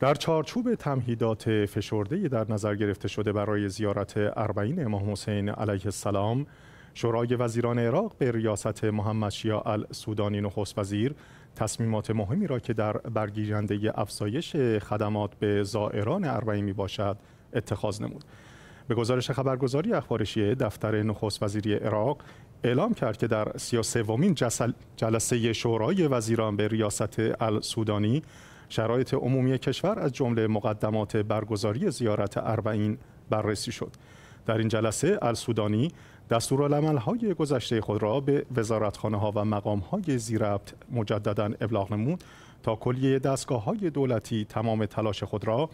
در چارچوب تمهیدات فشرده در نظر گرفته شده برای زیارت اربعین امام حسین علیه السلام شورای وزیران عراق به ریاست محمد شیاع السودانی نخست وزیر تصمیمات مهمی را که در برگیرنده افزایش خدمات به زائران اربعین می باشد اتخاذ نمود به گزارش خبرگزاری اخبارشیه دفتر نخست وزیری عراق اعلام کرد که در سیاسه جلسه شورای وزیران به ریاست السودانی شرایط عمومی کشور از جمله مقدمات برگزاری زیارت اربعین بررسی شد در این جلسه السودانی های گذشته خود را به وزارتخانه ها و مقام های زیربط مجددا ابلاغ نمود تا کلیه دستگاه های دولتی تمام تلاش خود را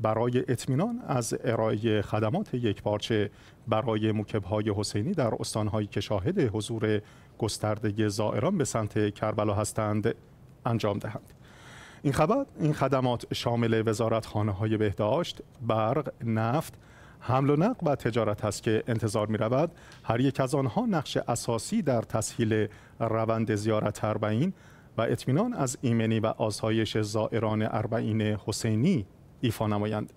برای اطمینان از ارائه خدمات یکپارچه برای های حسینی در استانهایی که شاهد حضور گسترده زائران به سمت کربلا هستند انجام دهند. این خبر این خدمات شامل خانه های بهداشت، برق، نفت، حمل و نقل و تجارت است که انتظار می رود هر یک از آنها نقش اساسی در تسهیل روند زیارت اربعین و اطمینان از ایمنی و آسایش زائران اربعین حسینی ایفا نمایند.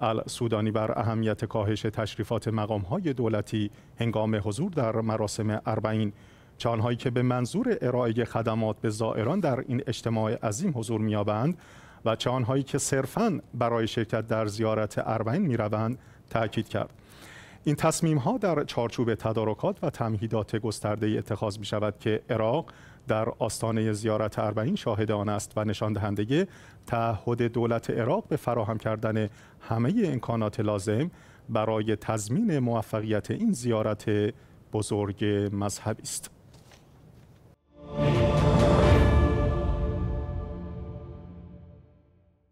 السودانی بر اهمیت کاهش تشریفات مقام های دولتی هنگام حضور در مراسم اربعین چه آنهایی که به منظور ارائه خدمات به زائران در این اجتماع عظیم حضور می‌یابند و چه آنهایی که صرفاً برای شرکت در زیارت اربعین میروند تاکید کرد این تصمیم ها در چارچوب تدارکات و تمهیدات گسترده اتخاذ می شود که عراق در آستانه زیارت اربعین شاهد آن است و نشان دهنده تعهد دولت عراق به فراهم کردن همه امکانات لازم برای تضمین موفقیت این زیارت بزرگ مذهبی است.